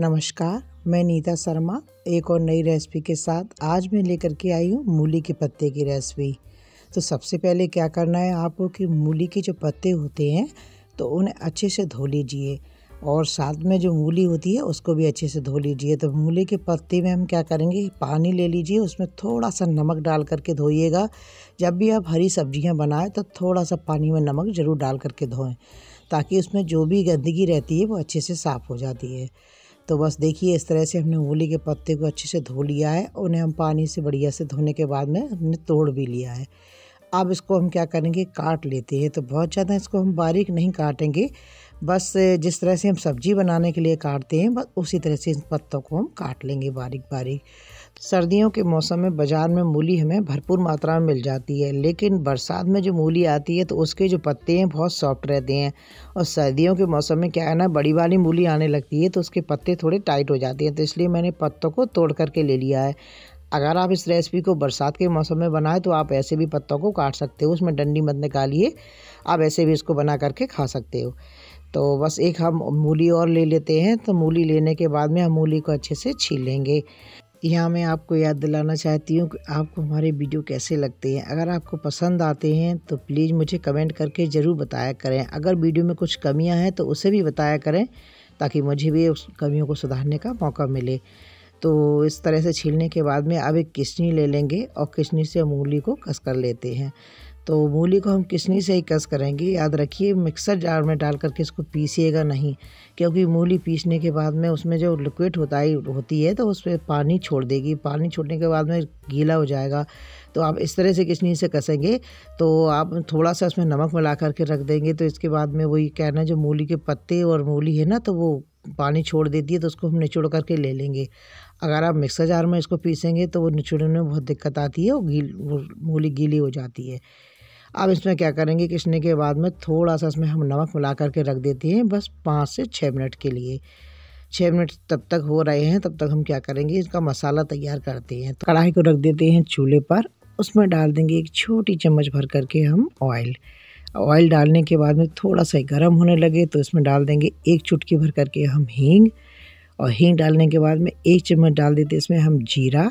नमस्कार मैं नीता शर्मा एक और नई रेसिपी के साथ आज मैं लेकर के आई हूँ मूली के पत्ते की रेसिपी तो सबसे पहले क्या करना है आपको कि मूली के जो पत्ते होते हैं तो उन्हें अच्छे से धो लीजिए और साथ में जो मूली होती है उसको भी अच्छे से धो लीजिए तो मूली के पत्ते में हम क्या करेंगे पानी ले लीजिए उसमें थोड़ा सा नमक डाल करके धोइएगा जब भी आप हरी सब्जियां बनाएं तो थोड़ा सा पानी में नमक ज़रूर डाल करके धोएं ताकि उसमें जो भी गंदगी रहती है वो अच्छे से साफ़ हो जाती है तो बस देखिए इस तरह से हमने मूली के पत्ते को अच्छे से धो लिया है उन्हें हम पानी से बढ़िया से धोने के बाद में हमने तोड़ भी लिया है अब इसको हम क्या करेंगे काट लेते हैं तो बहुत ज़्यादा इसको हम बारीक नहीं काटेंगे बस जिस तरह से हम सब्जी बनाने के लिए काटते हैं बस उसी तरह से इन पत्तों को हम काट लेंगे बारीक बारीक सर्दियों के मौसम में बाज़ार में मूली हमें भरपूर मात्रा में मिल जाती है लेकिन बरसात में जो मूली आती है तो उसके जो पत्ते हैं बहुत सॉफ्ट रहते हैं और सर्दियों के मौसम में क्या है ना बड़ी वाली मूली आने लगती है तो उसके पत्ते थोड़े टाइट हो जाते हैं तो इसलिए मैंने पत्तों को तोड़ करके ले लिया है अगर आप इस रेसिपी को बरसात के मौसम में बनाएं तो आप ऐसे भी पत्तों को काट सकते हो उसमें डंडी मत निकालिए आप ऐसे भी इसको बना करके खा सकते हो तो बस एक हम मूली और ले लेते हैं तो मूली लेने के बाद में हम मूली को अच्छे से छील लेंगे यहाँ मैं आपको याद दिलाना चाहती हूँ कि आपको हमारे वीडियो कैसे लगते हैं अगर आपको पसंद आते हैं तो प्लीज़ मुझे कमेंट करके ज़रूर बताया करें अगर वीडियो में कुछ कमियाँ हैं तो उसे भी बताया करें ताकि मुझे भी उस कमियों को सुधारने का मौका मिले तो इस तरह से छीलने के बाद में अब एक किसनी ले लेंगे और किसनी से मूली को कस कर लेते हैं तो मूली को हम किसनी से ही कस करेंगे याद रखिए मिक्सर जार में डाल करके इसको पीसिएगा नहीं क्योंकि मूली पीसने के बाद में उसमें जो लिक्विड होता ही होती है तो उस पर पानी छोड़ देगी पानी छोड़ने के बाद में गीला हो जाएगा तो आप इस तरह से किसनी से कसेंगे तो आप थोड़ा सा उसमें नमक मिला करके रख देंगे तो इसके बाद में वही कहना जो मूली के पत्ते और मूली है ना तो वो पानी छोड़ देती है तो उसको हम निचोड़ करके ले लेंगे अगर आप मिक्सर जार में इसको पीसेंगे तो वो निचोड़ने में बहुत दिक्कत आती है और गील मूली गीली हो जाती है अब इसमें क्या करेंगे किसने के बाद में थोड़ा सा इसमें हम नमक मिला करके रख देते हैं बस पाँच से छः मिनट के लिए छः मिनट तब तक हो रहे हैं तब तक हम क्या करेंगे इसका मसाला तैयार करते हैं तो कढ़ाई को रख देते हैं चूल्हे पर उसमें डाल देंगे एक छोटी चम्मच भर करके हम ऑयल ऑयल डालने के बाद में थोड़ा सा गर्म होने लगे तो इसमें डाल देंगे एक चुटकी भर करके हम हींग और हींग डालने के बाद में एक चम्मच डाल देते इसमें हम जीरा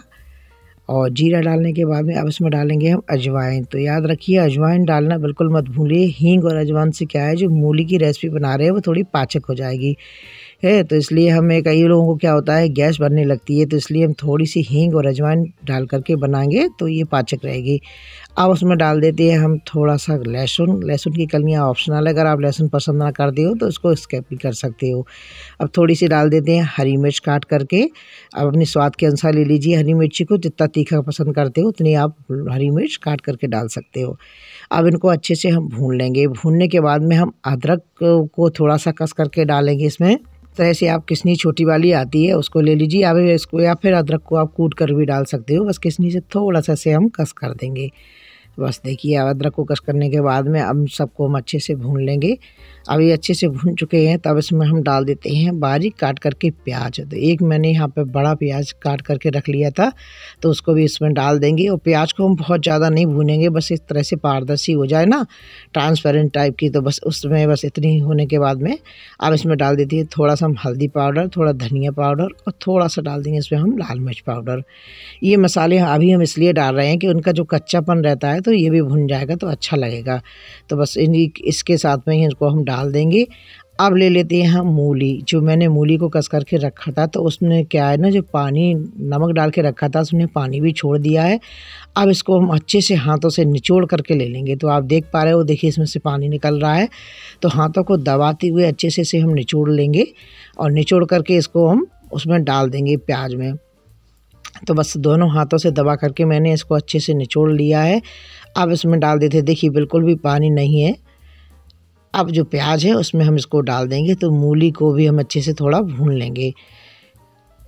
और जीरा डालने के बाद में अब इसमें डालेंगे हम अजवाइन तो याद रखिए अजवाइन डालना बिल्कुल मत भूलिए हींग और अजवाइन से क्या है जो मूली की रेसिपी बना रहे हैं वो थोड़ी पाचक हो जाएगी है तो इसलिए हमें कई लोगों को क्या होता है गैस बनने लगती है तो इसलिए हम थोड़ी सी हींग और अजवाइन डाल करके बनाएंगे तो ये पाचक रहेगी अब उसमें डाल देते हैं हम थोड़ा सा लहसुन लहसुन की कलियाँ ऑप्शनल है अगर आप लहसुन पसंद ना करते हो तो उसको स्केप भी कर सकते हो अब थोड़ी सी डाल देते हैं हरी मिर्च काट करके अब अपने स्वाद के अनुसार ले लीजिए हरी मिर्ची को जितना तीखा पसंद करते हो उतनी आप हरी मिर्च काट करके डाल सकते हो अब इनको अच्छे से हम भून लेंगे भूनने के बाद में हम अदरक को थोड़ा सा कस करके डालेंगे इसमें तरह से आप किसनी छोटी वाली आती है उसको ले लीजिए आप इसको या फिर अदरक को आप कूट कर भी डाल सकते हो बस किसनी से थोड़ा सा से हम कस कर देंगे बस देखिए अदरक को कस करने के बाद में हम सबको हम अच्छे से भून लेंगे अब ये अच्छे से भून चुके हैं तब इसमें हम डाल देते हैं बारीक काट करके प्याज तो एक मैंने यहाँ पे बड़ा प्याज काट करके रख लिया था तो उसको भी इसमें डाल देंगे और प्याज को हम बहुत ज़्यादा नहीं भूनेंगे बस इस तरह से पारदर्शी हो जाए ना ट्रांसपेरेंट टाइप की तो बस उसमें बस इतनी होने के बाद में अब इसमें डाल देती है थोड़ा सा हम हल्दी पाउडर थोड़ा धनिया पाउडर और थोड़ा सा डाल देंगे इसमें हम लाल मिर्च पाउडर ये मसाले अभी हम इसलिए डाल रहे हैं कि उनका जो कच्चापन रहता है तो ये भी भुन जाएगा तो अच्छा लगेगा तो बस इन इसके साथ में ही इनको हम डाल देंगे अब ले लेते हैं हम मूली जो मैंने मूली को कस करके रखा था तो उसमें क्या है ना जो पानी नमक डाल के रखा था उसने पानी भी छोड़ दिया है अब इसको हम अच्छे से हाथों से निचोड़ करके ले लेंगे तो आप देख पा रहे हो देखिए इसमें से पानी निकल रहा है तो हाथों को दबाते हुए अच्छे से इसे हम निचोड़ लेंगे और निचोड़ करके इसको हम उसमें डाल देंगे प्याज में तो बस दोनों हाथों से दबा करके मैंने इसको अच्छे से निचोड़ लिया है अब इसमें डाल देते देखिए बिल्कुल भी पानी नहीं है अब जो प्याज है उसमें हम इसको डाल देंगे तो मूली को भी हम अच्छे से थोड़ा भून लेंगे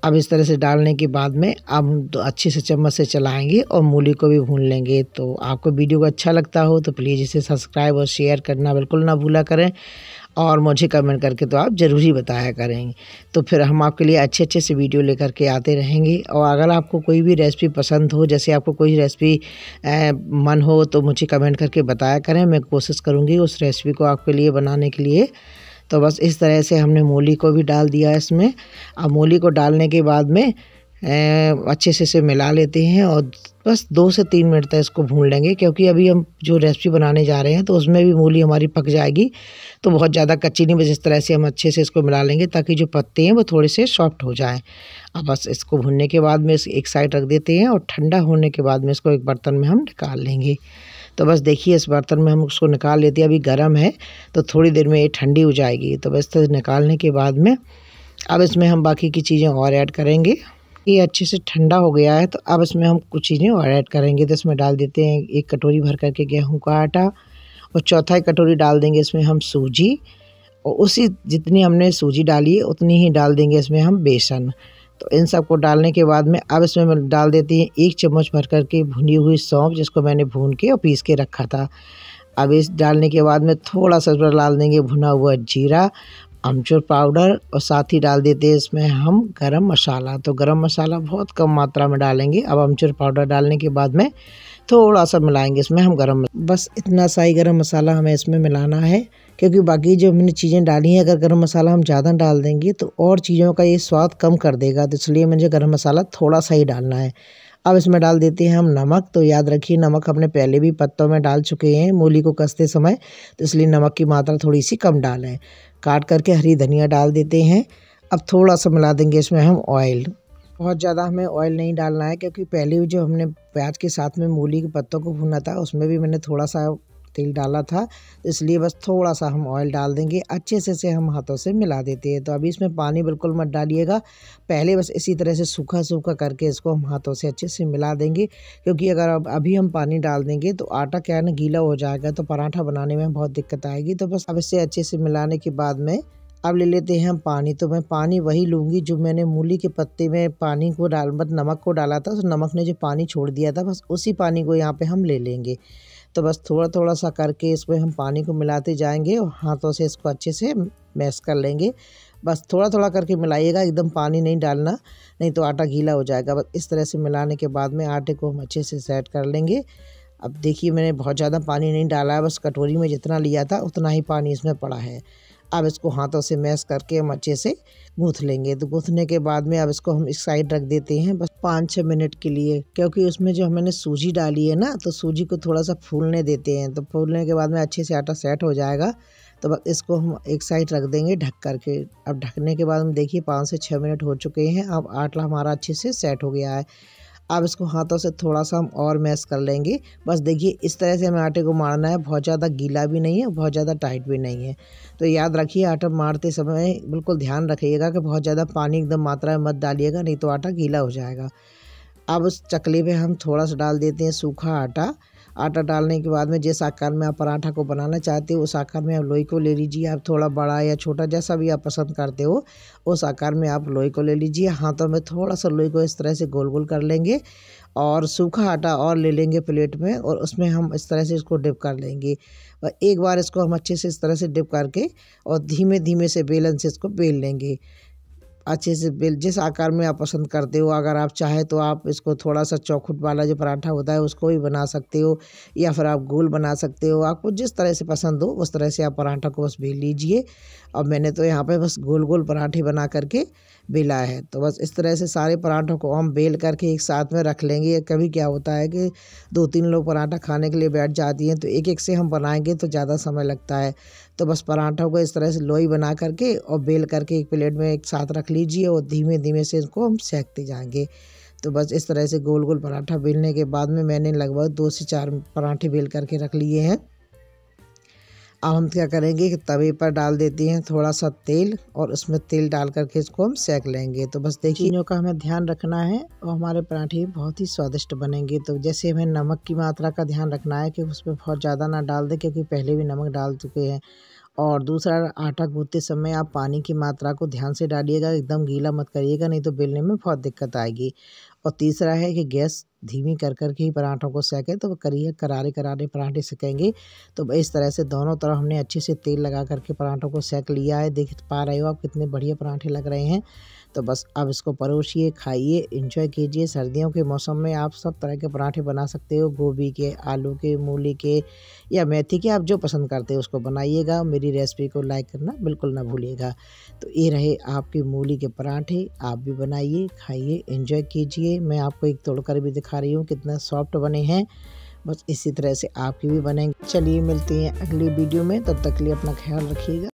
अब इस तरह से डालने के बाद में अब तो अच्छे से चम्मच से चलाएंगे और मूली को भी भून लेंगे तो आपको वीडियो को अच्छा लगता हो तो प्लीज़ इसे सब्सक्राइब और शेयर करना बिल्कुल ना भूला करें और मुझे कमेंट करके तो आप ज़रूरी बताया करेंगे तो फिर हम आपके लिए अच्छे अच्छे से वीडियो लेकर के आते रहेंगे और अगर आपको कोई भी रेसिपी पसंद हो जैसे आपको कोई रेसिपी मन हो तो मुझे कमेंट करके बताया करें मैं कोशिश करूँगी उस रेसिपी को आपके लिए बनाने के लिए तो बस इस तरह से हमने मूली को भी डाल दिया इसमें अब मूली को डालने के बाद में अच्छे से इसे मिला लेते हैं और बस दो से तीन मिनट तक इसको भून लेंगे क्योंकि अभी हम जो रेसिपी बनाने जा रहे हैं तो उसमें भी मूली हमारी पक जाएगी तो बहुत ज़्यादा कच्ची नहीं बस इस तरह से हम अच्छे से इसको मिला लेंगे ताकि जो पत्ते हैं वो थोड़े से सॉफ्ट हो जाएं अब बस इसको भूनने के बाद में इस एक साइड रख देते हैं और ठंडा होने के बाद में इसको एक बर्तन में हम निकाल लेंगे तो बस देखिए इस बर्तन में हम उसको निकाल लेते हैं अभी गर्म है तो थोड़ी देर में ये ठंडी हो जाएगी तो बस निकालने के बाद में अब इसमें हम बाकी की चीज़ें और ऐड करेंगे ये अच्छे से ठंडा हो गया है तो अब इसमें हम कुछ चीज़ें और ऐड करेंगे तो इसमें डाल देते हैं एक कटोरी भर करके गेहूँ का आटा और चौथाई कटोरी डाल देंगे इसमें हम सूजी और उसी जितनी हमने सूजी डाली है उतनी ही डाल देंगे इसमें हम बेसन तो इन सब को डालने के बाद में अब इसमें मैं डाल देती हैं एक चम्मच भर करके भुनी हुई सौंफ जिसको मैंने भून के और पीस के रखा था अब इस डालने के बाद में थोड़ा सा डाल देंगे भुना हुआ जीरा अमचूर पाउडर और साथ ही डाल देते हैं इसमें हम गरम मसाला तो गरम मसाला बहुत कम मात्रा में डालेंगे अब अमचूर पाउडर डालने के बाद में थोड़ा सा मिलाएंगे इसमें हम गरम बस इतना सा ही गरम मसाला हमें इसमें मिलाना है क्योंकि बाकी जो हमने चीज़ें डाली हैं अगर गरम मसाला हम ज़्यादा डाल देंगे तो और चीज़ों का ये स्वाद कम कर देगा तो इसलिए मुझे गर्म मसाला थोड़ा सा ही डालना है अब इसमें डाल देते हैं हम नमक तो याद रखिए नमक हमने पहले भी पत्तों में डाल चुके हैं मूली को कसते समय तो इसलिए नमक की मात्रा थोड़ी सी कम डालें काट करके हरी धनिया डाल देते हैं अब थोड़ा सा मिला देंगे इसमें हम ऑयल बहुत ज़्यादा हमें ऑयल नहीं डालना है क्योंकि पहले जो हमने प्याज के साथ में मूली के पत्तों को भुना था उसमें भी मैंने थोड़ा सा तेल डाला था इसलिए बस थोड़ा सा हम ऑयल डाल देंगे अच्छे से इसे हम हाथों से मिला देते हैं तो अभी इसमें पानी बिल्कुल मत डालिएगा पहले बस इसी तरह से सूखा सूखा करके इसको हम हाथों से अच्छे से मिला देंगे क्योंकि अगर अब अभी हम पानी डाल देंगे तो आटा क्या है ना गीला हो जाएगा तो पराठा बनाने में बहुत दिक्कत आएगी तो बस अब इसे अच्छे से मिलाने के बाद में अब ले लेते हैं हम पानी तो मैं पानी वही लूँगी जो मैंने मूली के पत्ते में पानी को डाल मत मतलब नमक को डाला था तो नमक ने जो पानी छोड़ दिया था बस उसी पानी को यहाँ पे हम ले लेंगे तो बस थोड़ा थोड़ा सा करके इसमें हम पानी को मिलाते जाएंगे और हाथों से इसको अच्छे से मैश कर लेंगे बस थोड़ा थोड़ा करके मिलाइएगा एकदम पानी नहीं डालना नहीं तो आटा गीला हो जाएगा बस इस तरह से मिलाने के बाद में आटे को हम अच्छे से सेट कर लेंगे अब देखिए मैंने बहुत ज़्यादा पानी नहीं डाला है बस कटोरी में जितना लिया था उतना ही पानी इसमें पड़ा है अब इसको हाथों से मैश करके हम अच्छे से गूँथ लेंगे तो गूँथने के बाद में अब इसको हम इस साइड रख देते हैं बस पाँच छः मिनट के लिए क्योंकि उसमें जो हमने सूजी डाली है ना तो सूजी को थोड़ा सा फूलने देते हैं तो फूलने के बाद में अच्छे से आटा सेट हो जाएगा तो बस इसको हम एक साइड रख देंगे ढक करके अब ढकने के बाद हम देखिए पाँच से छः मिनट हो चुके हैं अब आटा हमारा अच्छे से सेट हो गया है अब इसको हाथों से थोड़ा सा हम और मैस कर लेंगे बस देखिए इस तरह से हमें आटे को मारना है बहुत ज़्यादा गीला भी नहीं है बहुत ज़्यादा टाइट भी नहीं है तो याद रखिए आटा मारते समय बिल्कुल ध्यान रखिएगा कि बहुत ज़्यादा पानी एकदम मात्रा में मत डालिएगा नहीं तो आटा गीला हो जाएगा अब उस चकली पर हम थोड़ा सा डाल देते हैं सूखा आटा आटा डालने के बाद में जिस आकार में आप पराठा को बनाना चाहते हो उस आकार में आप लोई को ले लीजिए आप थोड़ा बड़ा या छोटा जैसा भी आप पसंद करते हो उस आकार में आप लोई को ले लीजिए हाथों में थोड़ा सा लोई को इस तरह से गोल गोल कर लेंगे और सूखा आटा और ले लेंगे प्लेट में और उसमें हम इस तरह से इसको डिप कर लेंगे और एक बार इसको हम अच्छे से इस तरह से डिप करके और धीमे धीमे से बेलन से इसको बेल लेंगे अच्छे से बेल जिस आकार में आप पसंद करते हो अगर आप चाहे तो आप इसको थोड़ा सा चौखुट वाला जो पराठा होता है उसको भी बना सकते हो या फिर आप गोल बना सकते हो आपको जिस तरह से पसंद हो उस तरह से आप पराठा को बस बेल लीजिए और मैंने तो यहाँ पर बस गोल गोल पराठे बना करके बेला है तो बस इस तरह से सारे पराठों को हम बेल करके एक साथ में रख लेंगे कभी क्या होता है कि दो तीन लोग पराठा खाने के लिए बैठ जाती हैं तो एक एक से हम बनाएंगे तो ज़्यादा समय लगता है तो बस पराठों को इस तरह से लोई बना करके और बेल करके एक प्लेट में एक साथ रख लीजिए और धीमे धीमे से इसको हम सेकते जाएँगे तो बस इस तरह से गोल गोल पराठा बेलने के बाद में मैंने लगभग दो से चार पराठे बेल करके रख लिए हैं अब हम क्या करेंगे कि तवे पर डाल देती हैं थोड़ा सा तेल और उसमें तेल डाल करके इसको हम सेक लेंगे तो बस देखिए चीज़ों का हमें ध्यान रखना है और हमारे पराठे बहुत ही स्वादिष्ट बनेंगे तो जैसे हमें नमक की मात्रा का ध्यान रखना है कि उसमें बहुत ज़्यादा ना डाल दें क्योंकि पहले भी नमक डाल चुके हैं और दूसरा आटा गूंथते समय आप पानी की मात्रा को ध्यान से डालिएगा एकदम गीला मत करिएगा नहीं तो बेलने में बहुत दिक्कत आएगी और तीसरा है कि गैस धीमी कर कर के ही पराठों को सेकें तो करिए करारे करारे पराठे सेकेंगे तो इस तरह से दोनों तरफ हमने अच्छे से तेल लगा करके पराठों को सेक लिया है देख पा रहे हो आप कितने बढ़िया पराठे लग रहे हैं तो बस अब इसको परोसिए खाइए इंजॉय कीजिए सर्दियों के मौसम में आप सब तरह के पराठे बना सकते हो गोभी के आलू के मूली के या मेथी के आप जो पसंद करते हो उसको बनाइएगा मेरी रेसिपी को लाइक करना बिल्कुल ना भूलिएगा तो ये रहे आपकी मूली के पराठे आप भी बनाइए खाइए इंजॉय कीजिए मैं आपको एक तोड़कर भी दिखा दिखा रही हूँ कितना सॉफ्ट बने हैं बस इसी तरह से आपकी भी बनेंगे चलिए मिलती हैं अगली वीडियो में तब तक के लिए अपना ख्याल रखिएगा